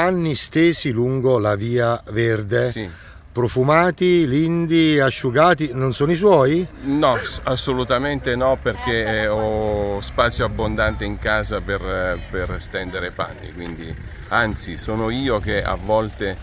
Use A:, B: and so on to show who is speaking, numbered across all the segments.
A: panni stesi lungo la via verde. Sì. Profumati, lindi, asciugati, non sono i suoi?
B: No, assolutamente no perché eh, ho spazio abbondante in casa per, eh, per stendere panni, quindi anzi sono io che a volte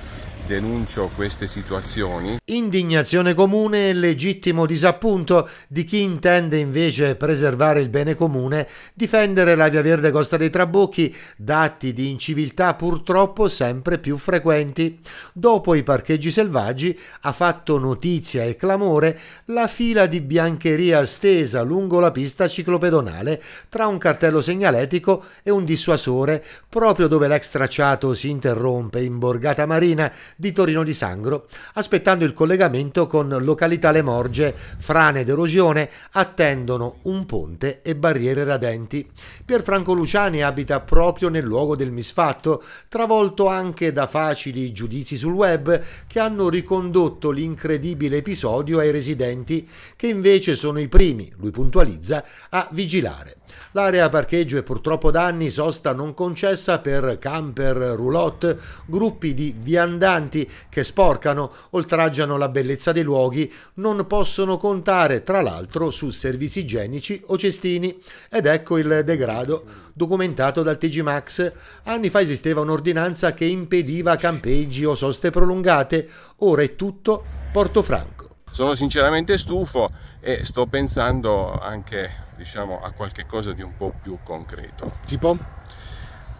B: denuncio queste situazioni.
A: Indignazione comune e legittimo disappunto di chi intende invece preservare il bene comune, difendere la Via Verde Costa dei Trabocchi da atti di inciviltà purtroppo sempre più frequenti. Dopo i parcheggi selvaggi ha fatto notizia e clamore la fila di biancheria stesa lungo la pista ciclopedonale tra un cartello segnaletico e un dissuasore proprio dove l'ex tracciato si interrompe in borgata marina di Torino di Sangro, aspettando il collegamento con località Le Morge, frane ed erosione attendono un ponte e barriere radenti. Pierfranco Luciani abita proprio nel luogo del misfatto, travolto anche da facili giudizi sul web che hanno ricondotto l'incredibile episodio ai residenti, che invece sono i primi, lui puntualizza, a vigilare. L'area parcheggio è purtroppo da anni sosta non concessa per camper, roulotte, gruppi di viandanti inquinanti che sporcano, oltraggiano la bellezza dei luoghi, non possono contare tra l'altro su servizi igienici o cestini. Ed ecco il degrado documentato dal TG Max. Anni fa esisteva un'ordinanza che impediva campeggi o soste prolungate, ora è tutto Porto Franco.
B: Sono sinceramente stufo e sto pensando anche diciamo, a qualche cosa di un po' più concreto.
A: Tipo?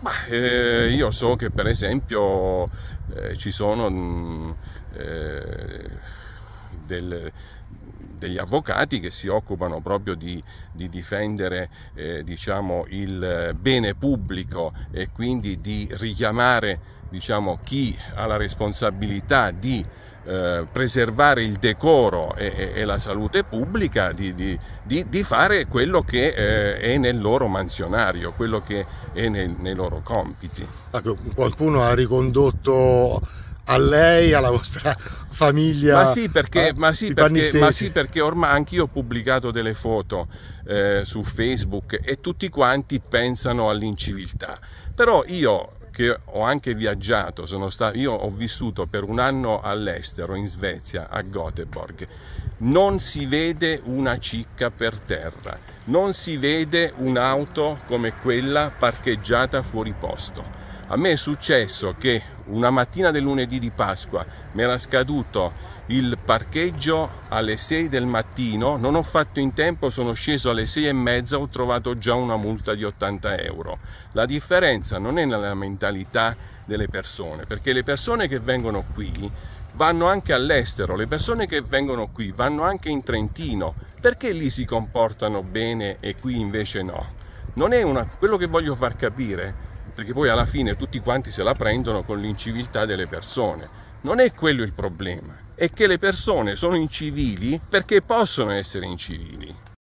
A: Ma
B: eh, io so che per esempio eh, ci sono mh, mm, eh, del, degli avvocati che si occupano proprio di, di difendere eh, diciamo, il bene pubblico e quindi di richiamare diciamo, chi ha la responsabilità di eh, preservare il decoro e, e, e la salute pubblica, di, di, di, di fare quello che eh, è nel loro mansionario, quello che è nel, nei loro compiti.
A: Ecco, qualcuno ha ricondotto a lei, alla vostra famiglia. Ma sì, perché, eh, ma sì, perché, ma sì,
B: perché ormai anch'io ho pubblicato delle foto eh, su Facebook e tutti quanti pensano all'inciviltà. Però io che ho anche viaggiato, stato, io ho vissuto per un anno all'estero, in Svezia, a Göteborg, non si vede una cicca per terra, non si vede un'auto come quella parcheggiata fuori posto a me è successo che una mattina del lunedì di Pasqua mi era scaduto il parcheggio alle 6 del mattino, non ho fatto in tempo, sono sceso alle 6 e mezza, ho trovato già una multa di 80 euro. La differenza non è nella mentalità delle persone, perché le persone che vengono qui vanno anche all'estero, le persone che vengono qui vanno anche in Trentino, perché lì si comportano bene e qui invece no? Non è una, quello che voglio far capire perché poi alla fine tutti quanti se la prendono con l'inciviltà delle persone. Non è quello il problema, è che le persone sono incivili perché possono essere incivili.